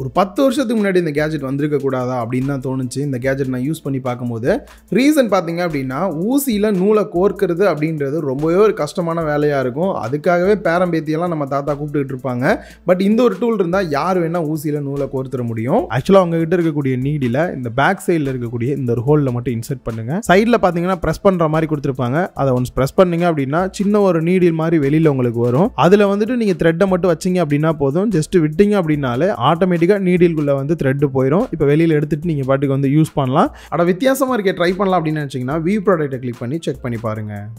ஒரு பத்து வருஷத்துக்கு முன்னாடி இந்த கேஜெட் வந்திருக்க கூடாதா அப்படின்னு தான் தோணுச்சு இந்த கேஜெட் நான் யூஸ் பண்ணி பார்க்கும்போது ரீசன் பார்த்தீங்க அப்படின்னா ஊசியில் நூலை கோர்க்கிறது அப்படின்றது ரொம்பவே ஒரு கஷ்டமான வேலையாக இருக்கும் அதுக்காகவே பேரம்பேத்தியெல்லாம் நம்ம தாத்தா கூப்பிட்டுக்கிட்டு இருப்பாங்க பட் இந்த ஒரு டூல் இருந்தால் யார் வேணால் ஊசியில் நூலை கோர்த்துட முடியும் ஆக்சுவலாக அவங்ககிட்ட இருக்கக்கூடிய நீடில் இந்த பேக் சைடில் இருக்கக்கூடிய இந்த ஒரு ஹோலில் மட்டும் இன்சர்ட் பண்ணுங்கள் சைடில் பார்த்தீங்கன்னா ப்ரெஸ் பண்ணுற மாதிரி கொடுத்துருப்பாங்க அதை ஒன்ஸ் ப்ரெஸ் பண்ணுங்க அப்படின்னா சின்ன ஒரு நீடில் மாதிரி வெளியில் உங்களுக்கு வரும் அதில் வந்துட்டு நீங்கள் த்ரெட்டை மட்டும் வச்சிங்க அப்படின்னா போதும் ஜஸ்ட் விட்டீங்க அப்படின்னாலே ஆட்டோமேட்டிக்காக ஆட்டோமேட்டிக்காக நீடில்குள்ளே வந்து த்ரெட்டு போயிடும் இப்போ வெளியில் எடுத்துகிட்டு நீங்கள் பாட்டுக்கு வந்து யூஸ் பண்ணலாம் ஆனால் வித்தியாசமாக இருக்கே ட்ரை பண்ணலாம் அப்படின்னு நினச்சிங்கன்னா வியூ ப்ராடக்ட்டை கிளிக் பண்ணி செக் பண்ணி பாருங்கள்